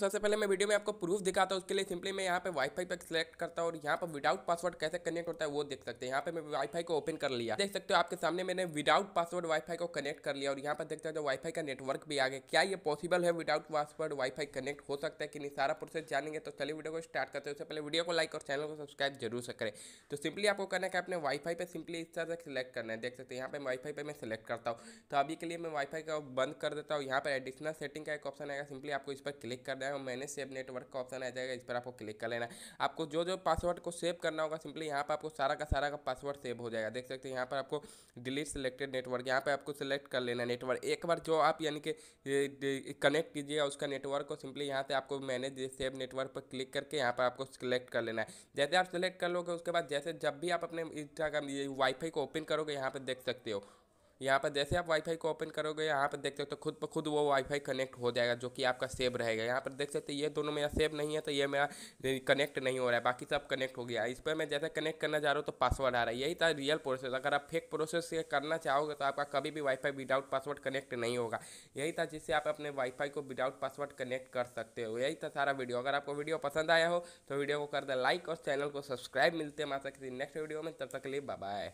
सबसे पहले मैं वीडियो में आपको प्रूफ दिखाता हूँ उसके लिए सिंपली मैं यहाँ पे वाईफाई पर सिलेक्ट करता हूँ और यहाँ पर विदाउट पासवर्ड कैसे कनेक्ट होता है वो देख सकते हैं यहाँ पे मैं वाईफाई को ओपन कर लिया देख सकते हो आपके सामने मैंने विदाउट पासवर्ड वाईफाई को कनेक्ट कर लिया और यहाँ पर देख सकते हो वाईफाई का नेटवर्क भी आ गया क्या ये पॉसिबल है विदाउट पासवर्ड वाईफाई कनेक्ट हो सकता है कि नहीं सारा प्रोसेस जानेंगे तो चलिए वीडियो को स्टार्ट करते हैं उससे पहले वीडियो को लाइक और चैनल को सब्सक्राइब जरूर से करें तो सिंपली आपको करना है अपने वाईफाई पर सिंपली इस तरह से सिलेक्ट करना है देख सकते हैं यहाँ पे वाईफाई पर मैं सिलेक्ट करता हूँ तो अभी के लिए मैं वाईफाई का बंद कर देता हूँ यहाँ पर एडिशनल सेटिंग का एक ऑप्शन आएगा सिंपली आपको इस पर क्लिक कर जाएगा और मैंने सेव नेटवर्क का ऑप्शन आ जाएगा इस पर आपको क्लिक कर लेना आपको जो जो पासवर्ड को सेव करना होगा सिंपली यहाँ पर आपको सारा का सारा का पासवर्ड सेव हो जाएगा देख सकते हैं यहाँ पर आपको डिलीट सेलेक्टेड नेटवर्क यहाँ पर आपको सिलेक्ट कर लेना नेटवर्क एक बार जो आप यानी कि कनेक्ट कीजिएगा उसका नेटवर्क को सिंपली यहाँ से आपको मैनेज सेव नेटवर्क पर क्लिक करके यहाँ पर आपको सिलेक्ट कर लेना है जैसे आप सिलेक्ट कर लोगे उसके बाद जैसे जब भी आप अपने इंस्टाग्राम वाईफाई को ओपन करोगे यहाँ पर देख सकते हो यहाँ पर जैसे आप वाईफाई को ओपन करोगे तो यहाँ पर देख सकते हो खुद पर खुद वो वाईफाई कनेक्ट हो जाएगा जो कि आपका सेव रहेगा यहाँ पर देख सकते ये दोनों मेरा सेव नहीं है तो ये मेरा कनेक्ट नहीं हो रहा है बाकी सब कनेक्ट हो गया इस पर मैं जैसे कनेक्ट करना चाह रहा हूँ तो पासवर्ड आ रहा है यही था रियल प्रोसेस अगर आप फेक प्रोसेस से करना चाहोगे तो आपका कभी भी वाईफाई विदाउट पासवर्ड कनेक्ट नहीं होगा यही था जिससे आप अपने वाईफाई को विदाउट पासवर्ड कनेक्ट कर सकते हो यही था सारा वीडियो अगर आपको वीडियो पसंद आया हो तो वीडियो को कर दे लाइक और चैनल को सब्सक्राइब मिलते हैं माता किसी नेक्स्ट वीडियो में तब तक के लिए बाय